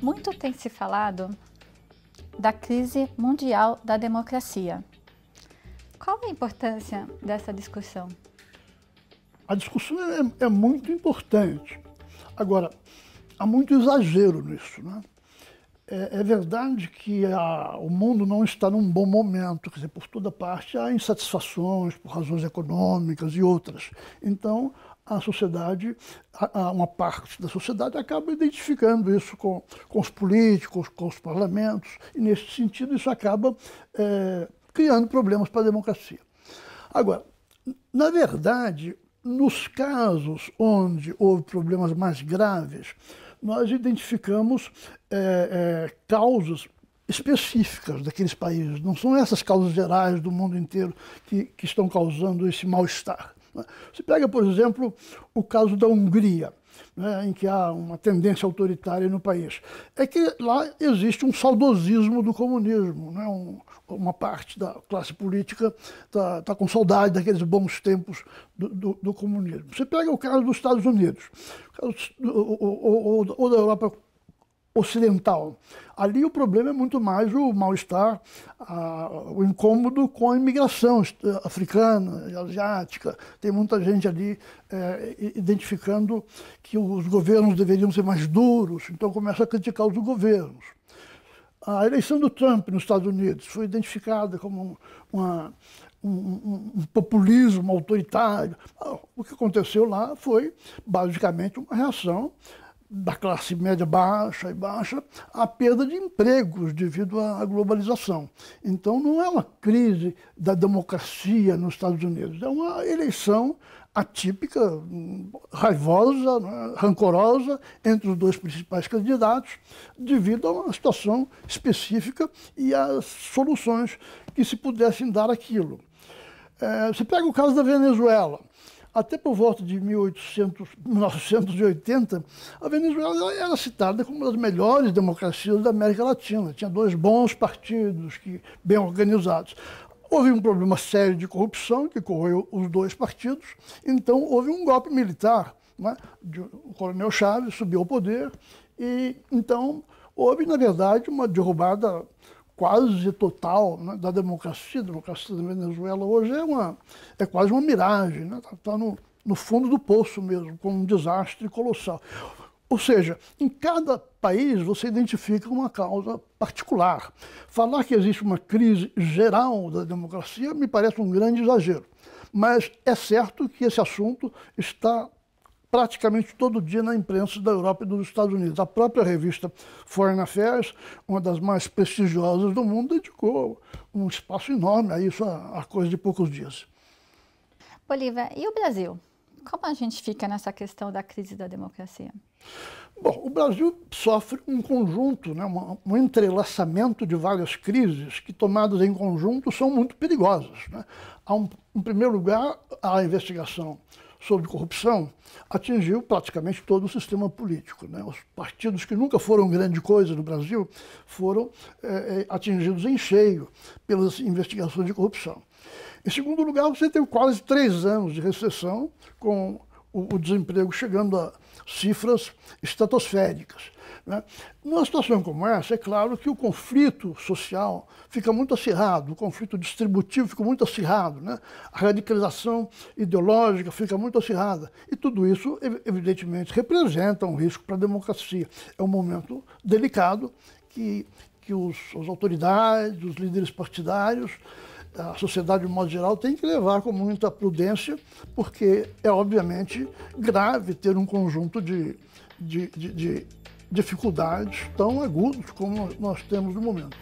Muito tem se falado da crise mundial da democracia. Qual a importância dessa discussão? A discussão é, é muito importante. Agora, há muito exagero nisso. Né? é, é verdade que a, o mundo não está num bom momento, quer dizer, por toda parte há insatisfações por razões econômicas e outras. Então, a sociedade, a, a uma parte da sociedade acaba identificando isso com, com os políticos, com os parlamentos, e nesse sentido isso acaba é, criando problemas para a democracia. Agora, na verdade, nos casos onde houve problemas mais graves, nós identificamos é, é, causas específicas daqueles países. Não são essas causas gerais do mundo inteiro que, que estão causando esse mal-estar. Você né? pega, por exemplo, o caso da Hungria né, em que há uma tendência autoritária no país, é que lá existe um saudosismo do comunismo. Né, um, uma parte da classe política está tá com saudade daqueles bons tempos do, do, do, comunismo. Você pega o caso dos Estados Unidos, ou, ou, ou, ou da Europa ocidental. Ali o problema é muito mais o mal-estar, o incômodo com a imigração eh, africana e asiática. Tem muita gente ali é, identificando que os governos deveriam ser mais duros, então começa a criticar os governos. A eleição do Trump nos Estados Unidos foi identificada como uma, um, um, um, populismo autoritário. Ah, o que aconteceu lá foi basicamente uma reação da classe média baixa e baixa, a perda de empregos devido à globalização. Então, não é uma crise da democracia nos Estados Unidos, é uma eleição atípica, raivosa, é, rancorosa entre os dois principais candidatos, devido a uma situação específica e às soluções que se pudessem dar aquilo. É, você pega o caso da Venezuela. Até por volta de 1800, 1980, a Venezuela era citada como uma das melhores democracias da América Latina. Tinha dois bons partidos que, bem organizados. Houve um problema sério de corrupção que correu os dois partidos, então houve um golpe militar. Né? O coronel Chaves subiu ao poder e, então, houve, na verdade, uma derrubada quase total né, da democracia. A democracia da Venezuela hoje é, uma, é quase uma miragem, está né? Tá, tá no, no fundo do poço mesmo, com um desastre colossal. Ou seja, em cada país você identifica uma causa particular. Falar que existe uma crise geral da democracia me parece um grande exagero, mas é certo que esse assunto está praticamente todo dia na imprensa da Europa e dos Estados Unidos. A própria revista Foreign Affairs, uma das mais prestigiosas do mundo, dedicou um espaço enorme a isso há coisa de poucos dias. Bolívia, e o Brasil? Como a gente fica nessa questão da crise da democracia? Bom, o Brasil sofre um conjunto, né, um entrelaçamento de várias crises que, tomadas em conjunto, são muito perigosas. Né? Há um, em primeiro lugar, a investigação sobre corrupção atingiu praticamente todo o sistema político. Né? Os partidos que nunca foram grande coisa no Brasil foram é, atingidos em cheio pelas investigações de corrupção. Em segundo lugar, você teve quase três anos de recessão, com o, desemprego chegando a cifras estratosféricas. Né? Numa situação como essa, é claro que o conflito social fica muito acirrado, o conflito distributivo fica muito acirrado, né? a radicalização ideológica fica muito acirrada. E tudo isso, evidentemente, representa um risco para a democracia. É um momento delicado que, que os, as autoridades, os líderes partidários, a sociedade, de modo geral, tem que levar com muita prudência, porque é obviamente grave ter um conjunto de, de, de, de dificuldades tão agudos como nós temos no momento.